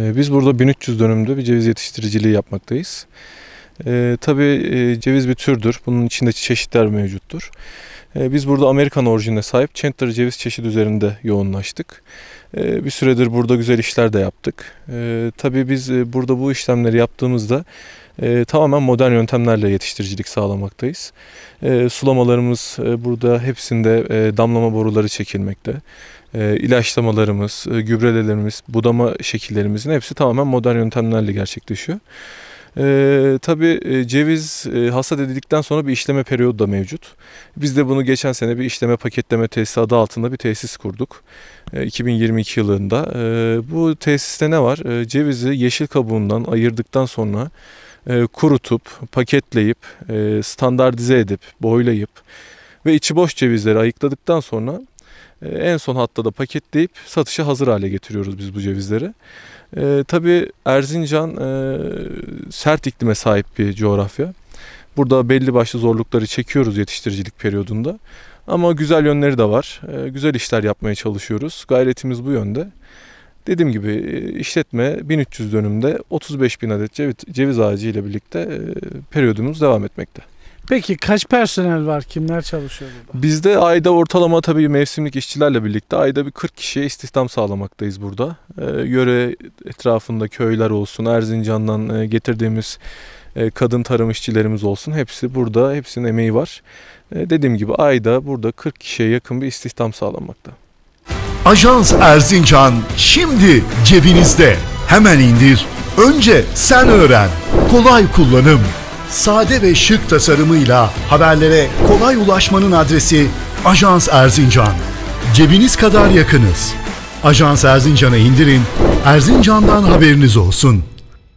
Ee, biz burada 1300 dönümde bir ceviz yetiştiriciliği yapmaktayız. E, tabii e, ceviz bir türdür. Bunun içinde çeşitler mevcuttur. E, biz burada Amerikan orijine sahip Chandler ceviz çeşidi üzerinde yoğunlaştık. Ee, bir süredir burada güzel işler de yaptık. Ee, tabii biz e, burada bu işlemleri yaptığımızda e, tamamen modern yöntemlerle yetiştiricilik sağlamaktayız. Ee, sulamalarımız e, burada hepsinde damlama boruları çekilmekte. E, ilaçlamalarımız, e, gübrelerimiz, budama şekillerimizin hepsi tamamen modern yöntemlerle gerçekleşiyor. Ee, e, tabii ceviz e, hasat edildikten sonra bir işleme periyodu da mevcut. Biz de bunu geçen sene bir işleme paketleme tesisi adı altında bir tesis kurduk. E, 2022 yılında. E, bu tesiste ne var? E, cevizi yeşil kabuğundan ayırdıktan sonra e, kurutup, paketleyip, e, standartize edip, boylayıp ve içi boş cevizleri ayıkladıktan sonra ee, en son hatta da paketleyip satışa hazır hale getiriyoruz biz bu cevizleri. E, tabii Erzincan e, sert iklime sahip bir coğrafya. Burada belli başlı zorlukları çekiyoruz yetiştiricilik periyodunda. Ama güzel yönleri de var. E, güzel işler yapmaya çalışıyoruz. Gayretimiz bu yönde. Dediğim gibi e, işletme 1300 dönümde 35 bin adet ceviz, ağacı ile birlikte e, periyodumuz devam etmekte. Peki kaç personel var? Kimler çalışıyor burada? Bizde ayda ortalama tabii mevsimlik işçilerle birlikte ayda bir 40 kişiye istihdam sağlamaktayız burada. E, yöre etrafında köyler olsun, Erzincan'dan e, getirdiğimiz e, kadın tarım işçilerimiz olsun hepsi burada, hepsinin emeği var. E, dediğim gibi ayda burada 40 kişiye yakın bir istihdam sağlanmakta. Ajans Erzincan şimdi cebinizde. Hemen indir. Önce sen öğren. Kolay kullanım. Sade ve şık tasarımıyla haberlere kolay ulaşmanın adresi Ajans Erzincan. Cebiniz kadar yakınız. Ajans Erzincan'ı indirin, Erzincan'dan haberiniz olsun.